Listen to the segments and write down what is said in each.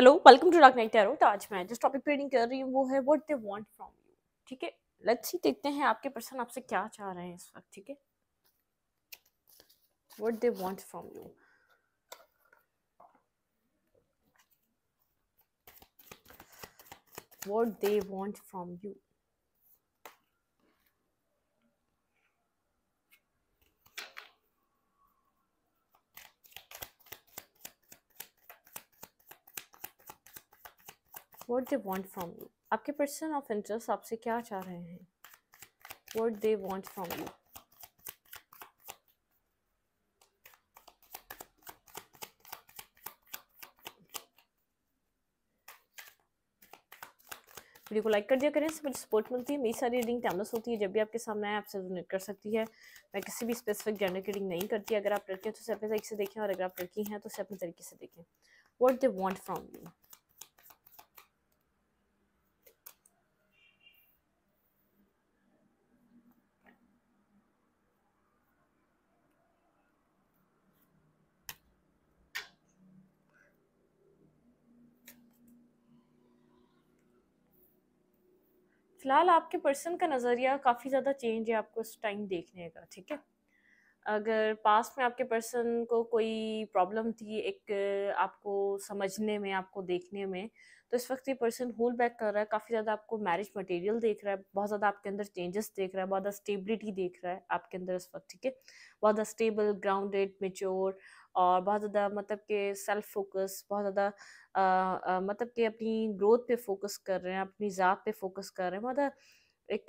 Hello welcome to doc night तो आज मैं जिस टॉपिक पे रीडिंग कर रही हूँ वो है what they want from you ठीक है लेट्स ही देखते हैं आपके पर्सन आपसे क्या चाह रहे हैं इस वक्त ठीक है what they want from you what they want from you what they want from you आपके पर्सन ऑफ इंटरेस्ट आपसे क्या चाह रहे हैं what they want from you video को लाइक कर दिया करें इससे मुझे सपोर्ट मिलती है मेरी सारी रीडिंग टाइमलेस होती है जब भी आपके सामने आए आपसे डोनेट कर सकती है मैं किसी भी स्पेसिफिक जेंडर की रीडिंग नहीं करती अगर आप लड़के हैं तो उसे अपने तरीके से देखें और अगर आप लड़की हैं तो उसे अपने तरीके से देखें what they want from you फिलहाल आपके पर्सन का नज़रिया काफ़ी ज़्यादा चेंज है आपको इस टाइम देखने का ठीक है अगर पास्ट में आपके पर्सन को कोई प्रॉब्लम थी एक आपको समझने में आपको देखने में तो इस वक्त ये पर्सन होल बैक कर रहा है काफ़ी ज़्यादा आपको मैरिज मटेरियल देख रहा है बहुत ज़्यादा आपके अंदर चेंजेस देख रहा है बहुत ज़्यादा स्टेबिलिटी देख रहा है आपके अंदर इस वक्त ठीक है बहुत ज़्यादा स्टेबल ग्राउंडेड मेच्योर और बहुत ज़्यादा मतलब के सेल्फ फोकस बहुत ज़्यादा मतलब के अपनी ग्रोथ पे फोकस कर रहे हैं अपनी ज़ात पे फोकस कर रहे हैं मतलब एक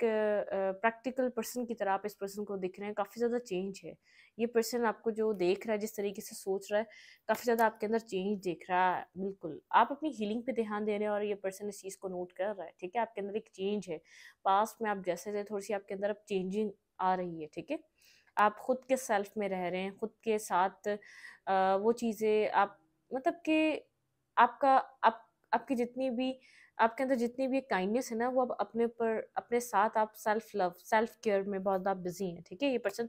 प्रैक्टिकल पर्सन की तरह आप इस पर्सन को दिख रहे हैं काफ़ी ज़्यादा चेंज है ये पर्सन आपको जो देख रहा है जिस तरीके से सोच रहा है काफ़ी ज़्यादा आपके अंदर चेंज देख रहा है बिल्कुल आप अपनी हीलिंग पे ध्यान दे रहे हैं और ये पर्सन इस चीज़ को नोट कर रहा है ठीक है आपके अंदर एक चेंज है पास्ट में आप जैसे थे थोड़ी सी आपके अंदर अब चेंजिंग आ रही है ठीक है आप ख़ुद के सेल्फ में रह रहे हैं ख़ुद के साथ आ, वो चीज़ें आप मतलब कि आपका आप आपकी जितनी भी आपके अंदर जितनी भी काइंडनेस है ना वो आप अपने पर अपने साथ आप सेल्फ लव सेल्फ केयर में बहुत ज़्यादा बिजी हैं ठीक है ये पर्सन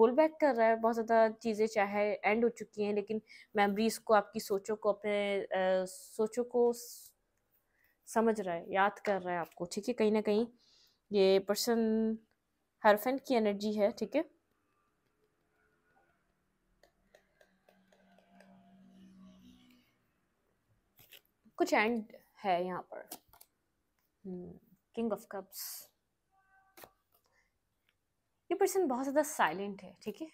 होल्ड बैक कर रहा है बहुत ज़्यादा चीज़ें चाहे एंड हो चुकी हैं लेकिन मेमोरीज को आपकी सोचों को अपने आ, सोचों को समझ रहा है याद कर रहा है आपको ठीक है कहीं ना कहीं ये पर्सन फ्रेंड की एनर्जी है ठीक है कुछ एंड है यहाँ पर किंग ऑफ कप्स ये पर्सन बहुत ज़्यादा साइलेंट है ठीक है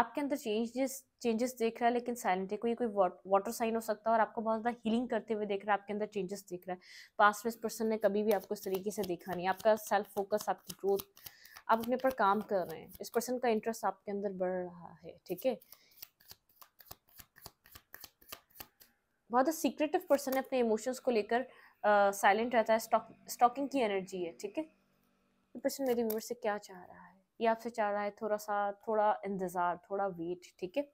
आपके अंदर चेंजेस चेंजेस देख रहा है लेकिन साइलेंट है कोई कोई वाटर साइन हो सकता है और आपको बहुत ज़्यादा हीलिंग करते हुए देख रहा है आपके अंदर चेंजेस देख रहा है पास में इस पर्सन ने कभी भी आपको इस तरीके से देखा नहीं आपका सेल्फ फोकस आपकी ग्रोथ आप अपने पर काम कर रहे हैं इस पर्सन का इंटरेस्ट आपके अंदर बढ़ रहा है ठीक है बहुत सीक्रेटिव पर्सन है अपने इमोशंस को लेकर साइलेंट uh, रहता है स्टॉकिंग की एनर्जी है ठीक है ये पर्सन मेरे व्यूवर से क्या चाह रहा है ये आपसे चाह रहा है थोड़ा सा थोड़ा इंतज़ार थोड़ा वेट ठीक है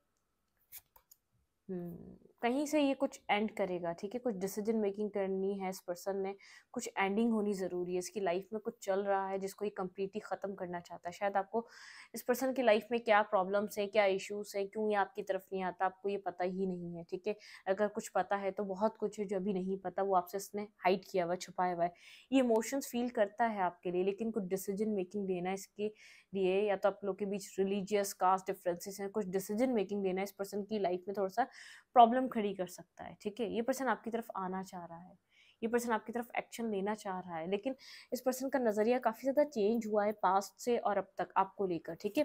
hmm. कहीं से ये कुछ एंड करेगा ठीक है कुछ डिसीजन मेकिंग करनी है इस पर्सन ने कुछ एंडिंग होनी ज़रूरी है इसकी लाइफ में कुछ चल रहा है जिसको ये कम्प्लीटली ख़त्म करना चाहता है शायद आपको इस पर्सन की लाइफ में क्या प्रॉब्लम्स हैं क्या इश्यूज़ हैं क्यों ये आपकी तरफ नहीं आता आपको ये पता ही नहीं है ठीक है अगर कुछ पता है तो बहुत कुछ है जो अभी नहीं पता वो आपसे इसने हाइड किया हुआ छुपाया हुआ है ये इमोशंस फील करता है आपके लिए लेकिन कुछ डिसीजन मेकिंग देना इसकी दिए या तो आप लोग के बीच रिलीजियस कास्ट डिफरेंसेस हैं कुछ डिसीजन मेकिंग देना इस पर्सन की लाइफ में थोड़ा सा प्रॉब्लम खड़ी कर सकता है ठीक है ये पर्सन आपकी तरफ आना चाह रहा है ये पर्सन आपकी तरफ एक्शन लेना चाह रहा है लेकिन इस पर्सन का नज़रिया काफ़ी ज़्यादा चेंज हुआ है पास्ट से और अब तक आपको लेकर ठीक है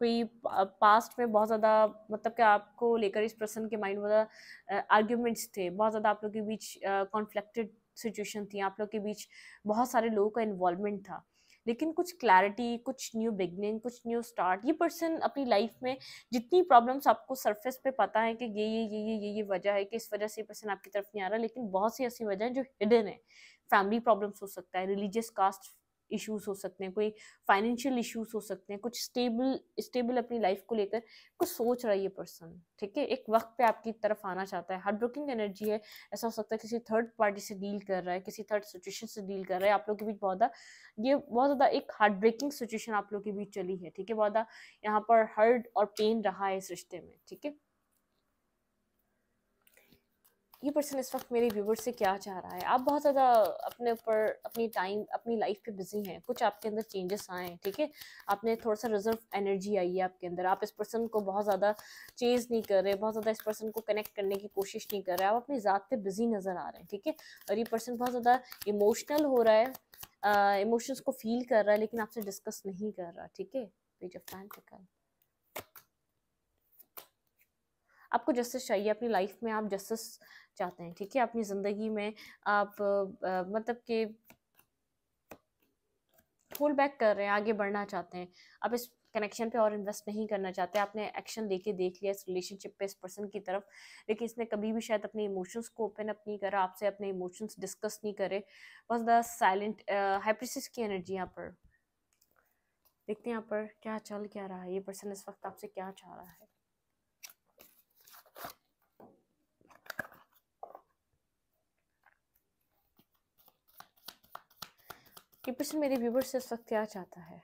कोई पास्ट में बहुत ज़्यादा मतलब कि आपको लेकर इस पर्सन के माइंड में आर्ग्यूमेंट्स थे बहुत ज़्यादा आप लोग के बीच कॉन्फ्लिक्टेड सिचुएशन थी आप लोग के बीच बहुत सारे लोगों का इन्वॉल्वमेंट था लेकिन कुछ क्लैरिटी कुछ न्यू बिगनिंग कुछ न्यू स्टार्ट ये पर्सन अपनी लाइफ में जितनी प्रॉब्लम्स आपको सरफेस पे पता है कि ये ये ये ये ये ये वजह है कि इस वजह से ये पर्सन आपकी तरफ नहीं आ रहा लेकिन बहुत सी ऐसी वजह है जो हिडन है फैमिली प्रॉब्लम्स हो सकता है रिलीजियस कास्ट इश्यूज हो सकते हैं कोई फाइनेंशियल इश्यूज हो सकते हैं कुछ स्टेबल स्टेबल अपनी लाइफ को लेकर कुछ सोच रहा है ये पर्सन ठीक है एक वक्त पे आपकी तरफ आना चाहता है हार्ड ब्रोकिंग एनर्जी है ऐसा हो सकता है किसी थर्ड पार्टी से डील कर रहा है किसी थर्ड सिचुएशन से डील कर रहा है आप लोग के बीच बहुत ये बहुत ज़्यादा एक हार्ड ब्रेकिंग सिचुएशन आप लोग के बीच चली है ठीक है बहुत यहाँ पर हर्ड और पेन रहा है इस रिश्ते में ठीक है ये पर्सन इस वक्त मेरे व्यूवर से क्या चाह रहा है आप बहुत ज़्यादा अपने ऊपर अपनी टाइम अपनी लाइफ पे बिजी हैं कुछ आपके अंदर चेंजेस आए हैं ठीक है आपने थोड़ा सा रिजर्व एनर्जी आई है आपके अंदर आप इस पर्सन को बहुत ज़्यादा चेज नहीं कर रहे बहुत ज़्यादा इस पर्सन को कनेक्ट करने की कोशिश नहीं कर रहे आप अपनी ज़ात पर बिजी नज़र आ रहे हैं ठीक है और ये पर्सन बहुत ज़्यादा इमोशनल हो रहा है इमोशंस को फील कर रहा है लेकिन आपसे डिस्कस नहीं कर रहा ठीक है पेज ऑफ टाइम आपको जस्टिस चाहिए अपनी लाइफ में आप जस्टिस चाहते हैं ठीक है अपनी ज़िंदगी में आप आ, मतलब कि होल बैक कर रहे हैं आगे बढ़ना चाहते हैं आप इस कनेक्शन पे और इन्वेस्ट नहीं करना चाहते आपने एक्शन लेके देख लिया इस रिलेशनशिप पे इस पर्सन की तरफ लेकिन इसने कभी भी शायद अपने इमोशंस को ओपन अप नहीं करा आपसे अपने इमोशंस डिस्कस नहीं करे बस द साइलेंट हाइप्रिसिस की एनर्जी यहाँ पर देखते हैं यहाँ पर क्या चल क्या रहा है ये पर्सन इस वक्त आपसे क्या चाह रहा है कि पर्सन मेरे व्यूवर से इस वक्त क्या चाहता है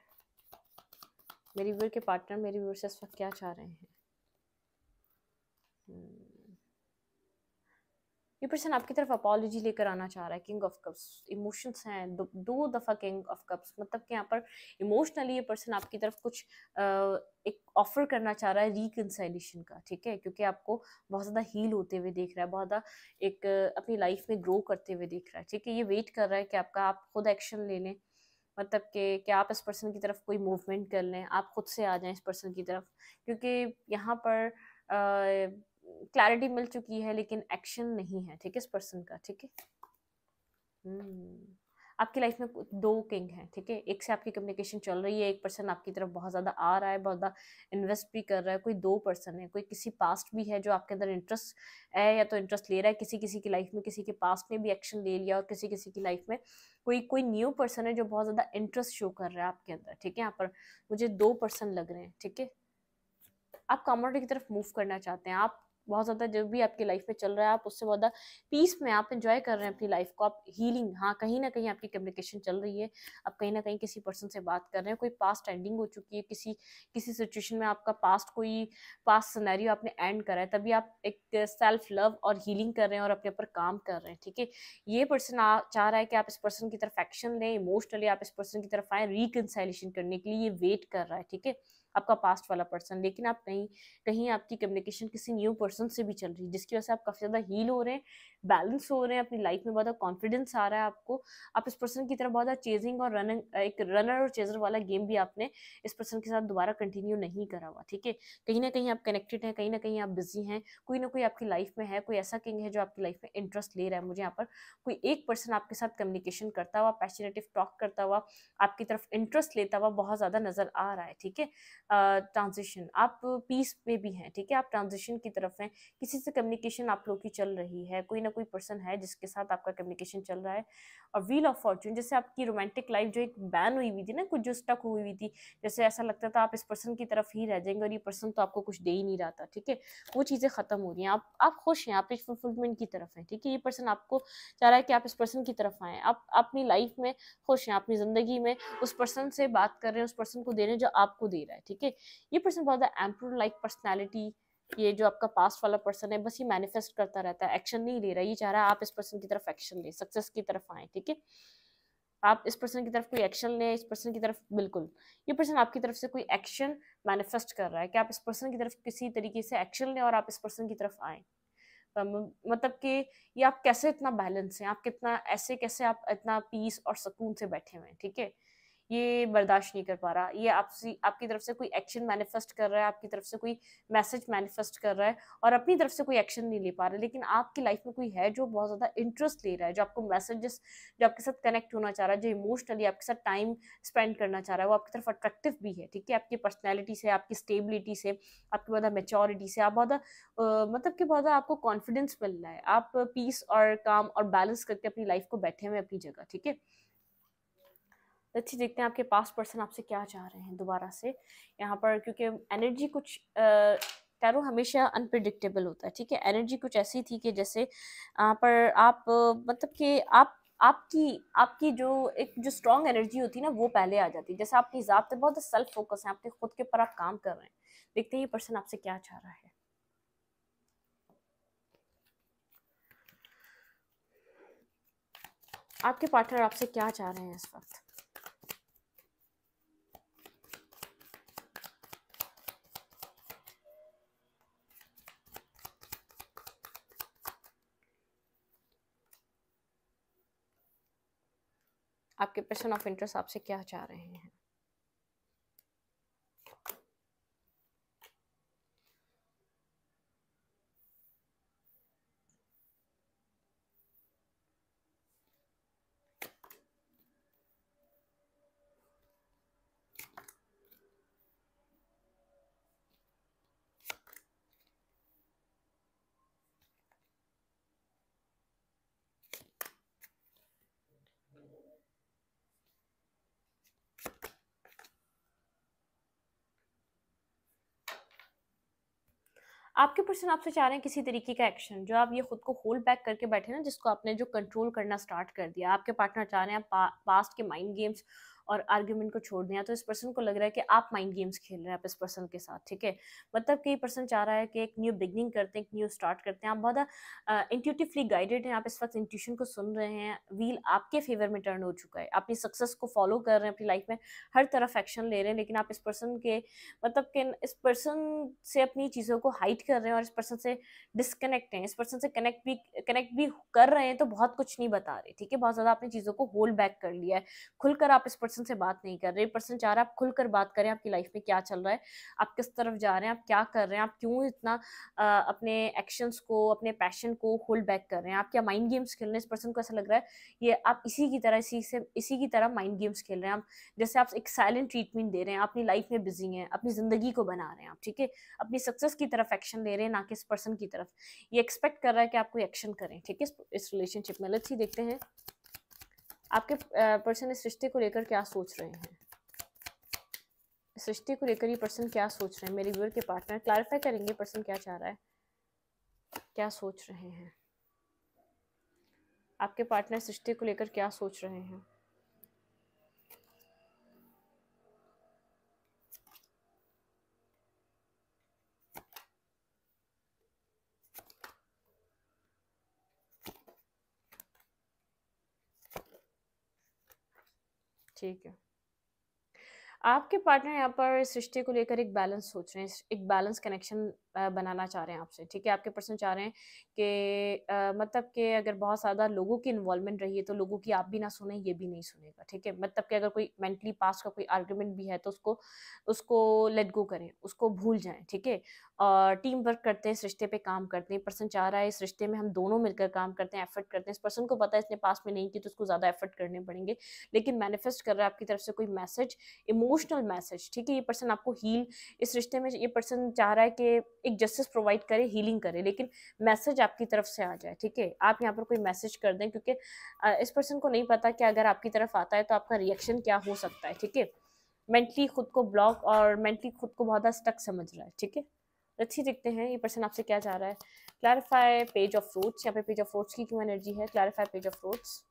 मेरे व्यूवर के पार्टनर मेरे व्यूवर से इस वक्त क्या चाह रहे हैं हम्म। ये पर्सन आपकी तरफ अपॉलोजी लेकर आना चाह रहा है किंग ऑफ कप्स इमोशंस हैं दो दफ़ा किंग ऑफ कप्स मतलब कि यहाँ पर इमोशनली ये पर्सन आपकी तरफ कुछ आ, एक ऑफर करना चाह रहा है रिकनसाइलेशन का ठीक है क्योंकि आपको बहुत ज़्यादा हील होते हुए देख रहा है बहुत ज़्यादा एक अपनी लाइफ में ग्रो करते हुए देख रहा है ठीक है ये वेट कर रहा है कि आपका आप खुद एक्शन ले लें मतलब कि क्या आप इस पर्सन की तरफ कोई मूवमेंट कर लें आप खुद से आ जाएं इस पर्सन की तरफ क्योंकि यहाँ पर क्लैरिटी मिल चुकी है लेकिन एक्शन नहीं है ठीक है इस पर्सन का ठीक है hmm. आपकी लाइफ में दो किंग हैं ठीक है एक से आपकी कम्युनिकेशन चल रही है एक पर्सन आपकी तरफ बहुत ज़्यादा आ रहा है बहुत ज़्यादा इन्वेस्ट भी कर रहा है कोई दो पर्सन है कोई किसी पास्ट भी है जो आपके अंदर इंटरेस्ट है या तो इंटरेस्ट ले रहा है किसी किसी की लाइफ में किसी के पास्ट में भी एक्शन ले लिया और किसी किसी की लाइफ में कोई कोई न्यू पर्सन है जो बहुत ज़्यादा इंटरेस्ट शो कर रहा है आपके अंदर ठीक है यहाँ पर मुझे दो पर्सन लग रहे हैं ठीक है आप कॉमोडिटी की तरफ मूव करना चाहते हैं आप बहुत ज़्यादा जो भी आपकी लाइफ में चल रहा है आप उससे बहुत ज़्यादा पीस में आप इंजॉय कर रहे हैं अपनी लाइफ को आप हीलिंग हाँ कहीं ना कहीं आपकी कम्युनिकेशन चल रही है आप कहीं ना कहीं किसी पर्सन से बात कर रहे हैं कोई पास्ट एंडिंग हो चुकी है किसी किसी सिचुएशन में आपका पास्ट कोई पास्ट सिनेरियो आपने एंड करा है तभी आप एक सेल्फ लव और हीलिंग कर रहे हैं और अपने ऊपर काम कर रहे हैं ठीक है ये पर्सन चाह रहा है कि आप इस पर्सन की तरफ एक्शन लें इमोशनली आप इस पर्सन की तरफ आए रिकनसाइलेशन करने के लिए ये वेट कर रहा है ठीक है आपका पास्ट वाला पर्सन लेकिन आप कहीं कहीं आपकी कम्युनिकेशन किसी न्यू पर्सन से भी चल रही है जिसकी वजह से आप काफ़ी ज़्यादा हील हो रहे हैं बैलेंस हो रहे हैं अपनी लाइफ में बहुत कॉन्फिडेंस आ रहा है आपको आप इस पर्सन की तरफ बहुत चेजिंग और रनिंग एक रनर और चेजर वाला गेम भी आपने इस पर्सन के साथ दोबारा कंटिन्यू नहीं करा हुआ ठीक है कहीं ना कहीं आप कनेक्टेड हैं कहीं ना कहीं आप बिजी हैं कोई ना कोई आपकी लाइफ में है कोई ऐसा किंग है जो आपकी लाइफ में इंटरेस्ट ले रहा है मुझे यहाँ पर कोई एक पर्सन आपके साथ कम्युनिकेशन करता हुआ पैशनेटिव टॉक करता हुआ आपकी तरफ इंटरेस्ट लेता हुआ बहुत ज़्यादा नज़र आ रहा है ठीक है ट्रांजिशन आप पीस में भी हैं ठीक है आप ट्रांजिशन की तरफ हैं किसी से कम्युनिकेशन आप लोग की चल रही है कोई ना कोई पर्सन है जिसके साथ आपका कम्युनिकेशन चल रहा है और व्हील ऑफ फॉर्चून जैसे आपकी रोमांटिक लाइफ जो एक बैन हुई हुई थी ना कुछ जो स्टक हुई हुई थी जैसे ऐसा लगता था आप इस पर्सन की तरफ ही रह जाएंगे और ये पर्सन तो आपको कुछ दे ही नहीं रहा था ठीक है वो चीज़ें ख़त्म हो रही हैं आप आप खुश हैं आप इस फुलफिलमेंट की तरफ हैं ठीक है ये पर्सन आपको चाह रहा है कि आप इस पर्सन की तरफ आएँ आप अपनी लाइफ में खुश हैं अपनी ज़िंदगी में उस पर्सन से बात कर रहे हैं उस पर्सन को दे रहे हैं जो आपको दे रहा है ठीक ठीक है ये पर्सन बहुत एम्प्रो लाइक पर्सनैलिटी ये जो आपका पास्ट वाला पर्सन है बस ये मैनिफेस्ट करता रहता है एक्शन नहीं ले रहा ये चाह रहा है आप इस पर्सन की तरफ एक्शन ले सक्सेस की तरफ आए ठीक है आप इस पर्सन की तरफ कोई एक्शन ले इस पर्सन की तरफ बिल्कुल ये पर्सन आपकी तरफ से कोई एक्शन मैनिफेस्ट कर रहा है कि आप इस पर्सन की तरफ किसी तरीके से एक्शन लें और आप इस पर्सन की तरफ आए मतलब कि ये आप कैसे इतना बैलेंस हैं आप कितना ऐसे कैसे आप इतना पीस और सुकून से बैठे हुए हैं ठीक है ये बर्दाश्त नहीं कर पा रहा ये आपसी आपकी तरफ से कोई एक्शन मैनिफेस्ट कर रहा है आपकी तरफ से कोई मैसेज मैनिफेस्ट कर रहा है और अपनी तरफ से कोई एक्शन नहीं ले पा रहा लेकिन आपकी लाइफ में कोई है जो बहुत ज़्यादा इंटरेस्ट ले रहा है जो आपको मैसेजेस जो आपके साथ कनेक्ट होना चाह रहा है जो इमोशनली आपके साथ टाइम स्पेंड करना चाह रहा है वो आपकी तरफ अट्रैक्टिव भी है ठीक है आपकी पर्सनैलिटी से आपकी स्टेबिलिटी से आपकी बहुत मेचोरिटी से आप बहुत मतलब कि बहुत आपको कॉन्फिडेंस मिल रहा है आप पीस और काम और बैलेंस करके अपनी लाइफ को बैठे हुए अपनी जगह ठीक है अच्छी देखते हैं आपके पास पर्सन आपसे क्या चाह रहे हैं दोबारा से यहाँ पर क्योंकि एनर्जी कुछ टैरो हमेशा अनप्रडिक्टेबल होता है ठीक है एनर्जी कुछ ऐसी थी कि जैसे यहाँ पर आप मतलब कि आप आपकी आपकी जो एक जो स्ट्रॉन्ग एनर्जी होती है ना वो पहले आ जाती है जैसे आपके हिसाब पे बहुत सेल्फ फोकस है आपके खुद के ऊपर आप काम कर रहे हैं देखते हैं ये पर्सन आपसे क्या चाह रहा है आपके पार्टनर आपसे क्या चाह रहे हैं इस वक्त आपके पर्सन ऑफ इंटरेस्ट आपसे क्या चाह रहे हैं आपके पर्सन आपसे चाह रहे हैं किसी तरीके का एक्शन जो आप ये खुद को होल्ड बैक करके बैठे ना जिसको आपने जो कंट्रोल करना स्टार्ट कर दिया आपके पार्टनर चाह रहे हैं पा, पास्ट के माइंड गेम्स और आर्ग्यूमेंट को छोड़ दिया तो इस पर्सन को लग रहा है कि आप माइंड गेम्स खेल रहे हैं आप इस पर्सन के साथ ठीक है मतलब कि पर्सन चाह रहा है कि एक न्यू बिगनिंग करते हैं एक न्यू स्टार्ट करते हैं आप बहुत इंट्यूटिवली गाइडेड हैं आप इस वक्त इंट्यूशन को सुन रहे हैं व्हील आपके फेवर में टर्न हो चुका है अपनी सक्सेस को फॉलो कर रहे हैं अपनी लाइफ में हर तरफ एक्शन ले रहे हैं लेकिन आप इस पर्सन के मतलब कि इस पर्सन से अपनी चीज़ों को हाइट कर रहे हैं और इस पर्सन से डिसकनेक्ट हैं इस पर्सन से कनेक्ट भी कनेक्ट भी कर रहे हैं तो बहुत कुछ नहीं बता रहे ठीक है बहुत ज़्यादा अपनी चीज़ों को होल्ड बैक कर लिया है खुलकर आप इस पर्सन पर्सन से बात नहीं कर रहे पर्सन चाह रहे है आप खुलकर बात करें आपकी लाइफ में क्या चल रहा है आप किस तरफ जा रहे हैं आप क्या कर रहे हैं आप क्यों इतना आ, अपने एक्शंस को अपने पैशन को होल्ड बैक कर रहे हैं आप क्या माइंड गेम्स खेल रहे हैं इस पर्सन को ऐसा लग रहा है ये आप इसी की तरह इसी से इसी की तरह माइंड गेम्स खेल रहे हैं आप जैसे आप एक साइलेंट ट्रीटमेंट दे रहे हैं अपनी लाइफ में बिजी हैं अपनी ज़िंदगी को बना रहे हैं आप ठीक है अपनी सक्सेस की तरफ एक्शन ले रहे हैं ना कि इस पर्सन की तरफ ये एक्सपेक्ट कर रहा है कि आप कोई एक्शन करें ठीक है इस रिलेशनशिप में लेट्स ही देखते हैं आपके पर्सन इस रिश्ते को लेकर क्या सोच रहे हैं इस रिश्ते को लेकर ये पर्सन क्या सोच रहे हैं मेरे व्यूअर के पार्टनर क्लैरिफाई करेंगे पर्सन क्या चाह रहा है क्या सोच रहे हैं आपके पार्टनर इस रिश्ते को लेकर क्या सोच रहे हैं ठीक है आपके पार्टनर यहाँ पर इस रिश्ते को लेकर एक बैलेंस सोच रहे हैं एक बैलेंस कनेक्शन बनाना चाह रहे हैं आपसे ठीक है आपके पर्सन चाह रहे हैं कि मतलब कि अगर बहुत ज़्यादा लोगों की इन्वॉलमेंट रही है तो लोगों की आप भी ना सुने ये भी नहीं सुनेगा ठीक है मतलब कि अगर कोई मेंटली पास का कोई आर्ग्यूमेंट भी है तो उसको उसको लेट गो करें उसको भूल जाएं ठीक है और टीम वर्क करते हैं इस रिश्ते पे काम करते हैं पर्सन चाह रहा है इस रिश्ते में हम दोनों मिलकर काम करते हैं एफर्ट करते हैं इस पर्सन को पता है इसने पास में नहीं की तो उसको ज़्यादा एफर्ट करने पड़ेंगे लेकिन मैनिफेस्ट कर रहा है आपकी तरफ से कोई मैसेज इमोशनल मैसेज ठीक है ये पर्सन आपको हील इस रिश्ते में ये पर्सन चाह रहा है कि एक जस्टिस प्रोवाइड करे हीलिंग करे लेकिन मैसेज आपकी तरफ से आ जाए ठीक है आप यहाँ पर कोई मैसेज कर दें क्योंकि इस पर्सन को नहीं पता कि अगर आपकी तरफ आता है तो आपका रिएक्शन क्या हो सकता है ठीक है मेंटली खुद को ब्लॉक और मेंटली खुद को बहुत ज़्यादा स्टक समझ रहा है ठीक है अच्छी देखते हैं ये पर्सन आपसे क्या चाह रहा है क्लैरिफाई पेज ऑफ फ्रूट्स यहाँ पे पेज ऑफ फ्रूट्स की क्यों एनर्जी है clarify page of fruits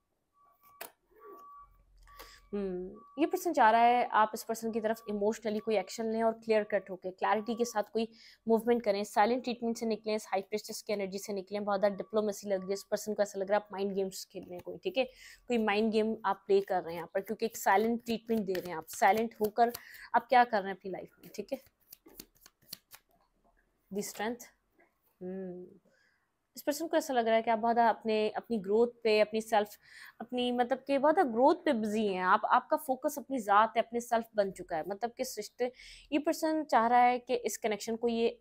hmm, ये पर्सन चाह रहा है आप इस पर्सन की तरफ इमोशनली कोई एक्शन लें और क्लियर कट होकर क्लैरिटी के साथ कोई मूवमेंट करें साइलेंट ट्रीटमेंट से निकलें इस हाई प्रेस्टिस की एनर्जी से निकलें बहुत ज़्यादा डिप्लोमेसी लग रही है इस पर्सन को ऐसा लग रहा है आप माइंड गेम्स खेल रहे हैं कोई ठीक है कोई माइंड गेम आप प्ले कर रहे हैं यहाँ पर क्योंकि एक साइलेंट ट्रीटमेंट दे रहे हैं आप साइलेंट होकर आप क्या कर रहे हैं अपनी लाइफ में ठीक है दी स्ट्रेंथ इस पर्सन को ऐसा लग रहा है कि आप बहुत अपने अपनी ग्रोथ पे अपनी सेल्फ अपनी मतलब कि बहुत ग्रोथ पे बिजी हैं आप आपका फोकस अपनी ज़ात है अपने सेल्फ बन चुका है मतलब कि रिश्ते ये पर्सन चाह रहा है कि इस कनेक्शन को ये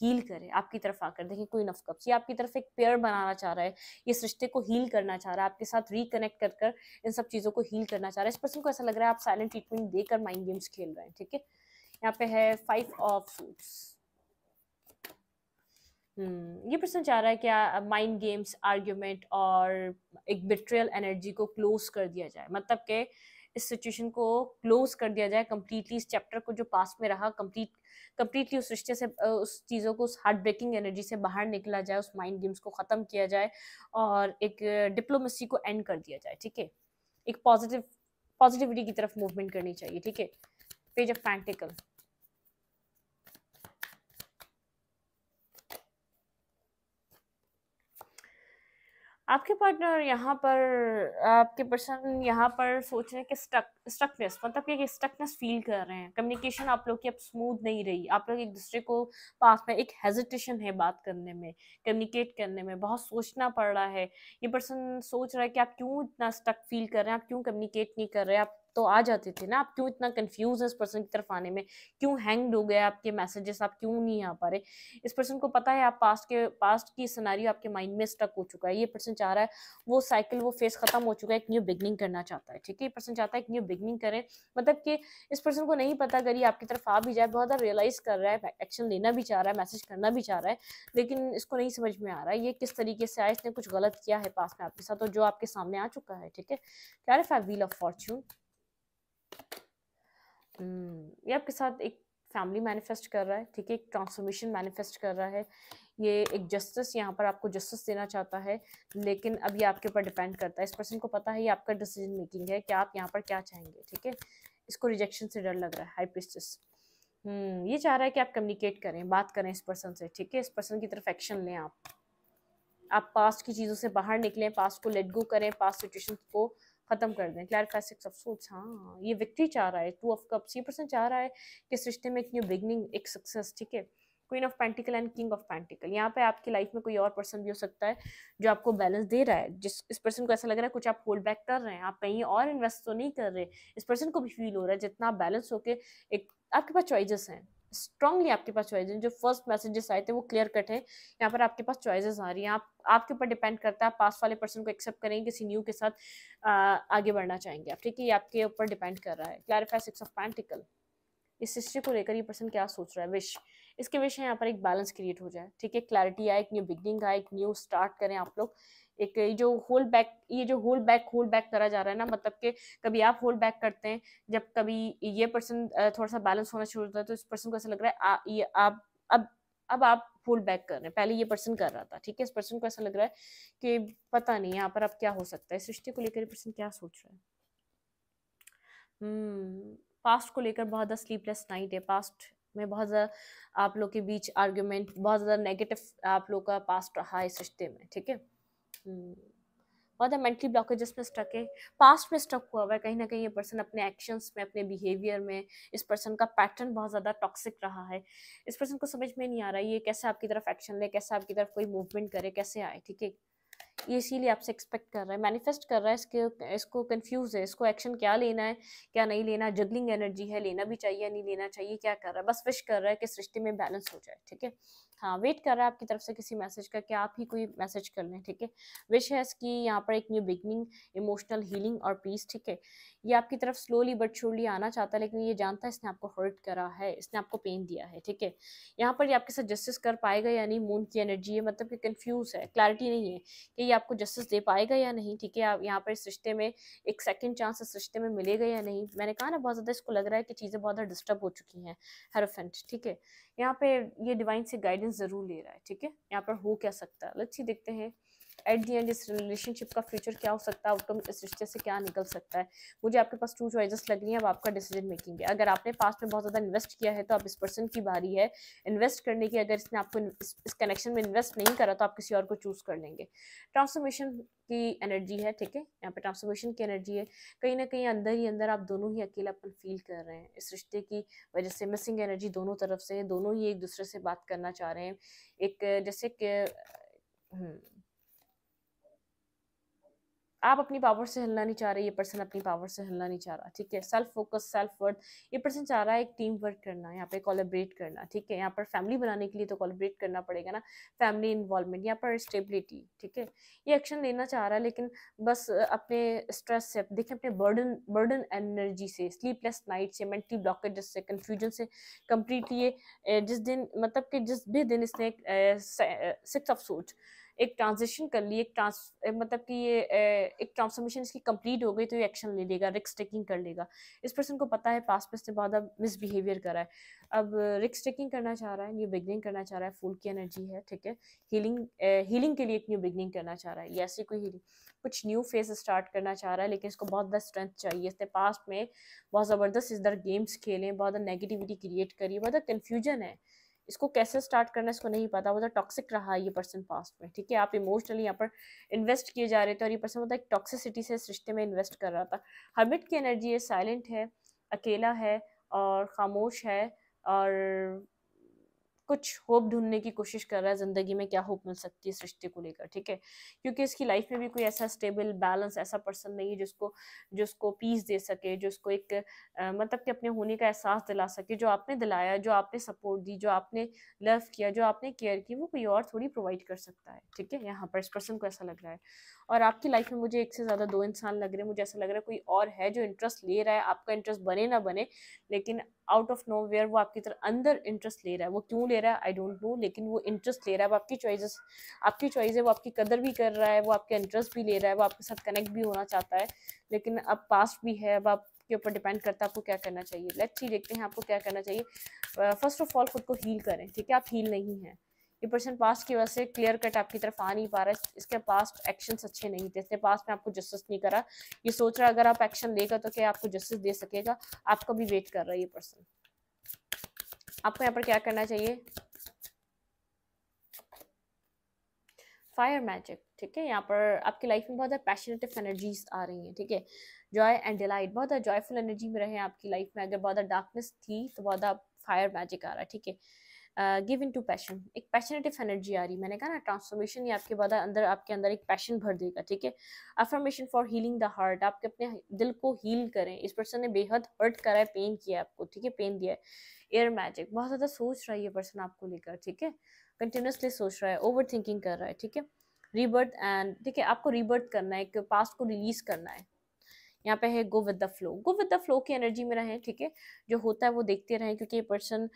हील करे आपकी तरफ आकर देखिए कोई नफ कप्स ये आपकी तरफ एक पेयर बनाना चाह रहा है इस रिश्ते को हील करना चाह रहा है आपके साथ रिकनेक्ट कर कर इन सब चीज़ों को हील करना चाह रहा है इस पर्सन को ऐसा लग रहा है आप साइलेंट ट्रीटमेंट देकर माइंड गेम्स खेल रहे हैं ठीक है यहाँ पे है फाइव ऑफ सूट्स हम्म, ये प्रश्न चाह रहा है क्या माइंड गेम्स आर्ग्यूमेंट और एक बिट्रियल एनर्जी को क्लोज कर दिया जाए मतलब कि इस सिचुएशन को क्लोज कर दिया जाए कम्प्लीटली इस चैप्टर को जो पास में रहा कम्प्लीट कम्प्लीटली उस रिश्ते से उस चीज़ों को उस हार्ट ब्रेकिंग एनर्जी से बाहर निकला जाए उस माइंड गेम्स को ख़त्म किया जाए और एक डिप्लोमेसी को एंड कर दिया जाए ठीक है एक पॉजिटिव पॉजिटिविटी की तरफ मूवमेंट करनी चाहिए ठीक है पेज ऑफ प्रैक्टिकल आपके पार्टनर यहाँ पर आपके पर्सन यहाँ पर सोच रहे हैं कि स्टक स्टकनेस मतलब कि स्टकनेस फील कर रहे हैं कम्युनिकेशन आप लोग की अब स्मूथ नहीं रही आप लोग एक दूसरे को पास में एक हेजिटेशन है बात करने में कम्युनिकेट करने में बहुत सोचना पड़ रहा है ये पर्सन सोच रहा है कि आप क्यों इतना स्टक फील कर रहे हैं आप क्यों कम्युनिकेट नहीं कर रहे आप तो आ जाते थे ना आप क्यों इतना कन्फ्यूज है इस पर्सन की तरफ आने में क्यों हैंग हो गया आपके मैसेजेस आप क्यों नहीं आ पा रहे इस पर्सन को पता है आप पास्ट के पास्ट की सनारी आपके माइंड में स्टक हो चुका है ये पर्सन चाह रहा है वो साइकिल वो फेस खत्म हो चुका है एक न्यू बिगनिंग करना चाहता है ठीक है ये पर्सन चाहता है एक न्यू बिगनिंग करें मतलब कि इस पर्सन को नहीं पता अगर ये आपकी तरफ आ भी जाए बहुत ज़्यादा रियलाइज़ कर रहा है एक्शन लेना भी चाह रहा है मैसेज करना भी चाह रहा है लेकिन इसको नहीं समझ में आ रहा है ये किस तरीके से आया इसने कुछ गलत किया है पास में आपके साथ और जो आपके सामने आ चुका है ठीक है clarify wheel of fortune hmm, ये आपके साथ एक फैमिली मैनिफेस्ट कर रहा है ठीक है एक ट्रांसफॉर्मेशन मैनिफेस्ट कर रहा है ये एक जस्टिस यहाँ पर आपको जस्टिस देना चाहता है लेकिन अब ये आपके ऊपर डिपेंड करता है इस पर्सन को पता है ये आपका डिसीजन मेकिंग है कि आप यहाँ पर क्या चाहेंगे ठीक है इसको रिजेक्शन से डर लग रहा है हाई हम्म, पिस्टिस ये चाह रहा है कि आप कम्युनिकेट करें बात करें इस पर्सन से ठीक है इस पर्सन की तरफ एक्शन लें आप आप पास्ट की चीज़ों से बाहर निकलें पास्ट को लेट गो करें पास्ट सिचुएशन को ख़त्म कर दें क्लैरिफाइसिक्स ऑफ हाँ ये विक्ट्री चाह रहा है टू ऑफ कप्स ये पर्सन चाह रहा है कि इस रिश्ते में एक न्यू बिगनिंग एक सक्सेस ठीक है queen of pentacle and king of pentacle यहाँ पे आपकी लाइफ में कोई और पर्सन भी हो सकता है जो आपको बैलेंस दे रहा है जिस इस पर्सन को ऐसा लग रहा है कुछ आप होल्ड बैक कर रहे हैं आप कहीं और इन्वेस्ट तो नहीं कर रहे इस पर्सन को भी फील हो रहा है जितना आप बैलेंस होकर एक आपके पास चॉइजेस हैं स्ट्रांगली आपके पास चॉइजेस जो फर्स्ट मैसेजेस आए थे वो क्लियर कट है यहाँ पर आपके पास चॉइजेस आ रही हैं आप आपके ऊपर डिपेंड करता है पास वाले पर्सन को एक्सेप्ट करेंगे किसी न्यू के साथ आ, आगे बढ़ना चाहेंगे आप ठीक है ये आपके ऊपर डिपेंड कर रहा है क्लैरिफाई सिक्स ऑफ पैंटिकल इस हिस्ट्री को लेकर ये पर्सन क्या सोच रहा है विश इसके विषय यहाँ पर एक बैलेंस क्रिएट हो जाए ठीक है क्लैरिटी आए एक न्यू बिगनिंग आए एक न्यू स्टार्ट करें आप लोग एक ये जो होल बैक ये जो होल बैक होल बैक करा जा रहा है ना मतलब कि कभी आप होल बैक करते हैं जब कभी ये पर्सन थोड़ा सा बैलेंस होना शुरू होता है तो इस पर्सन को ऐसा लग रहा है आ, ये आप अब अब आप होल बैक कर रहे हैं पहले ये पर्सन कर रहा था ठीक है इस पर्सन को ऐसा लग रहा है कि पता नहीं यहाँ पर अब क्या हो सकता है इस रिश्ते को लेकर ये पर्सन क्या सोच रहा है पास्ट हम्म, को लेकर बहुत ज़्यादा स्लीपलेस नाइट है पास्ट में बहुत ज़्यादा आप लोग के बीच आर्ग्यूमेंट बहुत ज़्यादा नेगेटिव आप लोग का पास्ट रहा इस रिश्ते में ठीक है हम्म, बहुत ज़्यादा मेंटली ब्लॉकेजेस में स्ट्रक है पास्ट में स्ट्रक हुआ हुआ है कहीं ना कहीं ये पर्सन अपने एक्शंस में अपने बिहेवियर में इस पर्सन का पैटर्न बहुत ज़्यादा टॉक्सिक रहा है इस पर्सन को समझ में नहीं आ रहा है ये कैसे आपकी तरफ एक्शन ले कैसे आपकी तरफ कोई मूवमेंट करे कैसे आए ठीक है ये इसीलिए आपसे एक्सपेक्ट कर रहा है मैनिफेस्ट कर रहा है इसके इसको कन्फ्यूज है इसको एक्शन क्या लेना है क्या नहीं लेना जगलिंग एनर्जी है लेना भी चाहिए नहीं लेना चाहिए क्या कर रहा है बस विश कर रहा है कि सृष्टि में बैलेंस हो जाए ठीक है हाँ वेट कर रहा है आपकी तरफ से किसी मैसेज का कि आप ही कोई मैसेज कर लें ठीक है विश है कि यहाँ पर एक न्यू बिगनिंग इमोशनल हीलिंग और पीस ठीक है ये आपकी तरफ स्लोली बट श्योरली आना चाहता है लेकिन ये जानता है इसने आपको हर्ट करा है इसने आपको पेन दिया है ठीक है यहाँ पर ये आपके साथ जस्टिस कर पाएगा या नहीं मून की एनर्जी है मतलब कि कन्फ्यूज़ है क्लैरिटी नहीं है कि ये आपको जस्टिस दे पाएगा या नहीं ठीक है आप यहाँ पर इस रिश्ते में एक सेकेंड चांस इस रिश्ते में मिलेगा या नहीं मैंने कहा ना बहुत ज़्यादा इसको लग रहा है कि चीज़ें बहुत ज़्यादा डिस्टर्ब हो चुकी हैं हरफेंट ठीक है यहाँ पे ये डिवाइन से गाइडेंस ज़रूर ले रहा है ठीक है यहाँ पर हो क्या सकता है लच्छी देखते हैं एट दी एंड इस रिलेशनशिप का फ्यूचर क्या हो सकता है आउटकम इस रिश्ते से क्या निकल सकता है मुझे आपके पास टू चॉइसेस लग रही हैं अब आपका डिसीजन मेकिंग है अगर आपने पास्ट में बहुत ज़्यादा इन्वेस्ट किया है तो आप इस पर्सन की बारी है इन्वेस्ट करने की अगर इसने आपको इस, कनेक्शन में इन्वेस्ट नहीं करा तो आप किसी और को चूज़ कर लेंगे ट्रांसफॉर्मेशन की एनर्जी है ठीक है यहाँ पे ट्रांसफॉर्मेशन की एनर्जी है कहीं ना कहीं अंदर ही अंदर आप दोनों ही अकेला अपन फील कर रहे हैं इस रिश्ते की वजह से मिसिंग एनर्जी दोनों तरफ से दोनों ही एक दूसरे से बात करना चाह रहे हैं एक जैसे कि हम्म, आप अपनी पावर से हिलना नहीं चाह रहे ये पर्सन अपनी पावर से हिलना नहीं चाह रहा ठीक है सेल्फ फोकस सेल्फ वर्थ ये पर्सन चाह रहा है एक टीम वर्क करना यहाँ पे कोलेबरेट करना ठीक है यहाँ पर फैमिली बनाने के लिए तो कोलेबरेट करना पड़ेगा ना फैमिली इन्वॉल्वमेंट यहाँ पर स्टेबिलिटी ठीक है ये एक्शन लेना चाह रहा है लेकिन बस अपने स्ट्रेस से देखें अपने बर्डन बर्डन एनर्जी से स्लीपलेस नाइट से मेंटली ब्लॉकेज से कन्फ्यूजन से कम्प्लीटली ये जिस दिन मतलब कि जिस भी दिन इसने सिक्स ऑफ सोच एक ट्रांजिशन कर ली एक ट्रांस मतलब कि ये एक ट्रांसफॉर्मेशन इसकी कंप्लीट हो गई तो ये एक्शन ले लेगा रिक्स टेकिंग कर लेगा इस पर्सन को पता है पास में से बहुत अब मिसबिहेवियर करा है अब रिक्स टेकिंग करना चाह रहा है न्यू बिगनिंग करना चाह रहा है फूल की एनर्जी है ठीक है हीलिंग हीलिंग के लिए एक न्यू बिगनिंग करना चाह रहा है या ऐसी कोई हीलिंग कुछ न्यू फेज स्टार्ट करना चाह रहा है लेकिन इसको बहुत ज़्यादा स्ट्रेंथ चाहिए इसने पास में बहुत ज़बरदस्त इस गेम्स खेलें बहुत ज़्यादा नेगेटिविटी क्रिएट करी बहुत ज्यादा कन्फ्यूजन है इसको कैसे स्टार्ट करना इसको नहीं पता वो टॉक्सिक तो रहा ये पर्सन पास्ट में ठीक है आप इमोशनली यहाँ पर इन्वेस्ट किए जा रहे थे और ये पर्सन मतलब टॉक्सिसिटी से इस रिश्ते में इन्वेस्ट कर रहा था हर्मिट की एनर्जी है साइलेंट है अकेला है और खामोश है और कुछ होप ढूंढने की कोशिश कर रहा है ज़िंदगी में क्या होप मिल सकती है इस रिश्ते को लेकर ठीक है क्योंकि इसकी लाइफ में भी कोई ऐसा स्टेबल बैलेंस ऐसा पर्सन नहीं है जिसको जो उसको पीस दे सके जो उसको एक आ, मतलब कि अपने होने का एहसास दिला सके जो आपने दिलाया जो आपने सपोर्ट दी जो आपने लव किया जो आपने केयर की वो कोई और थोड़ी प्रोवाइड कर सकता है ठीक है यहाँ पर इस पर्सन को ऐसा लग रहा है और आपकी लाइफ में मुझे एक से ज़्यादा दो इंसान लग रहे हैं मुझे ऐसा लग रहा है कोई और है जो इंटरेस्ट ले रहा है आपका इंटरेस्ट बने ना बने लेकिन आउट ऑफ नो वेयर वो आपकी तरफ अंदर इंटरेस्ट ले रहा है वो क्यों ले रहा है आई डोंट नो लेकिन वो इंटरेस्ट ले रहा है वो आपकी चॉइसेस आपकी चॉइस है वो आपकी कदर भी कर रहा है वो आपके इंटरेस्ट भी ले रहा है वो आपके साथ कनेक्ट भी होना चाहता है लेकिन अब पास्ट भी है अब आपके ऊपर डिपेंड करता है आपको क्या करना चाहिए लेट्स ही देखते हैं आपको क्या करना चाहिए फर्स्ट ऑफ ऑल खुद को हील करें ठीक है आप हील नहीं हैं ये पर्सन पास्ट की वजह से क्लियर कट आपकी तरफ आ नहीं पा रहा है इसके पास्ट एक्शन अच्छे नहीं थे इसने पास्ट में आपको जस्टिस नहीं करा ये सोच रहा है अगर आप एक्शन लेगा तो क्या आपको जस्टिस दे सकेगा आपका भी वेट कर रहा है ये पर्सन आपको यहाँ पर क्या करना चाहिए फायर मैजिक ठीक है यहाँ पर आपकी लाइफ में बहुत ज़्यादा पैशनेटिव एनर्जीज आ रही हैं ठीक है जॉय एंड डिलाइट बहुत ज़्यादा जॉयफुल एनर्जी में रहे आपकी लाइफ में अगर बहुत ज़्यादा डार्कनेस थी तो बहुत ज़्यादा फायर मैजिक आ रहा है ठीक है गिव इन टू पैशन एक पैशनेटिव एनर्जी आ रही मैंने कहा ना ट्रांसफॉर्मेशन ये आपके बाद अंदर आपके अंदर एक पैशन भर देगा ठीक है affirmation for healing the heart आपके अपने दिल को हील करें इस पर्सन ने बेहद हर्ट करा है पेन किया है आपको ठीक है पेन दिया है एयर मैजिक बहुत ज़्यादा सोच रहा है ये पर्सन आपको लेकर ठीक है कंटिन्यूसली सोच रहा है ओवर थिंकिंग कर रहा है ठीक है रिबर्थ एंड ठीक है आपको रिबर्थ करना है एक पास्ट को रिलीज करना है यहाँ पे है go with the flow go with the flow की एनर्जी में रहें ठीक है जो होता है वो देखते रहें क्योंकि ये person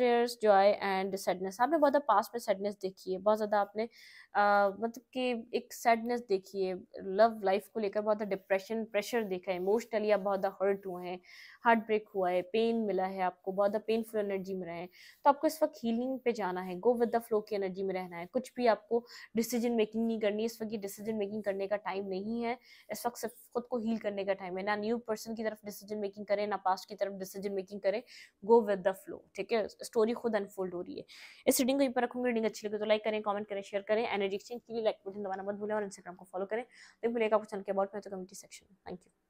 treasures joy and sadness आपने बहुत ज़्यादा पास में सैडनेस देखी है बहुत ज़्यादा आपने uh, मतलब कि एक सैडनेस देखी है लव लाइफ को लेकर बहुत ज़्यादा डिप्रेशन प्रेशर देखा है इमोशनली आप बहुत ज़्यादा हर्ट हुए हैं हार्ट ब्रेक हुआ है पेन मिला है आपको बहुत ज़्यादा पेनफुल एनर्जी में रहे हैं तो आपको इस वक्त हीलिंग पे जाना है गो विद द फ्लो की एनर्जी में रहना है कुछ भी आपको डिसीजन मेकिंग नहीं करनी इस वक्त ये डिसीजन मेकिंग करने का टाइम नहीं है इस वक्त सिर्फ खुद को हील करने का टाइम है ना न्यू पर्सन की तरफ डिसीजन मेकिंग करें ना पास्ट की तरफ डिसीजन मेकिंग करें गो विद द फ्लो ठीक है स्टोरी खुद अनफोल्ड हो रही है इस रीडिंग को यहीं पर रखूंगी रीडिंग अच्छी लगे तो लाइक करें कमेंट करें शेयर करें एनर्जी एक्सचेंज के लिए लाइक बटन दबाना मत भूलें और इंस्टाग्राम को फॉलो करें तो मिलेगा कुछ अनके अबाउट में तो कम्युनिटी सेक्शन थैंक यू